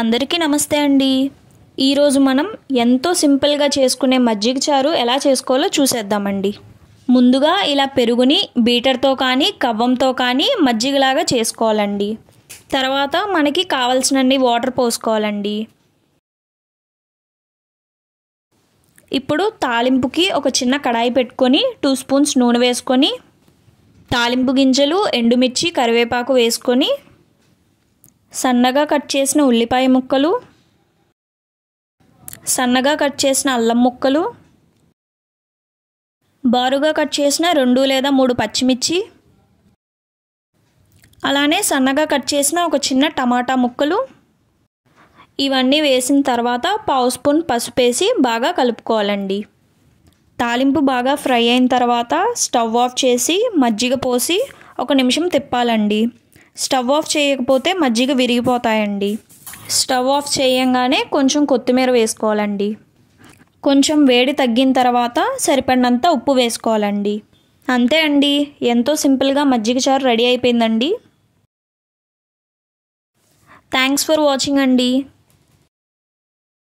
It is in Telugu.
అందరికీ నమస్తే అండి ఈరోజు మనం ఎంతో సింపుల్గా చేసుకునే మజ్జిగ చారు ఎలా చేసుకోవాలో చూసేద్దామండి ముందుగా ఇలా పెరుగుని బీటర్తో కానీ కవ్వంతో కానీ మజ్జిగలాగా చేసుకోవాలండి తర్వాత మనకి కావలసినన్ని వాటర్ పోసుకోవాలండి ఇప్పుడు తాలింపుకి ఒక చిన్న కడాయి పెట్టుకొని టూ స్పూన్స్ నూనె వేసుకొని తాలింపు గింజలు ఎండుమిర్చి కరివేపాకు వేసుకొని సన్నగా కట్ చేసిన ఉల్లిపాయ ముక్కలు సన్నగా కట్ చేసిన అల్లం ముక్కలు బారుగా కట్ చేసిన రెండు లేదా మూడు పచ్చిమిర్చి అలానే సన్నగా కట్ చేసిన ఒక చిన్న టమాటా ముక్కలు ఇవన్నీ వేసిన తర్వాత పావు స్పూన్ పసుపు వేసి బాగా కలుపుకోవాలండి తాలింపు బాగా ఫ్రై అయిన తర్వాత స్టవ్ ఆఫ్ చేసి మజ్జిగ పోసి ఒక నిమిషం తిప్పాలండి స్టవ్ ఆఫ్ చేయకపోతే మజ్జిగ విరిగిపోతాయండి స్టవ్ ఆఫ్ చేయంగానే కొంచెం కొత్తిమీర వేసుకోవాలండి కొంచెం వేడి తగ్గిన తర్వాత సరిపడినంత ఉప్పు వేసుకోవాలండి అంతే అండి ఎంతో సింపుల్గా మజ్జిగ చారు రెడీ అయిపోయిందండి థ్యాంక్స్ ఫర్ వాచింగ్ అండి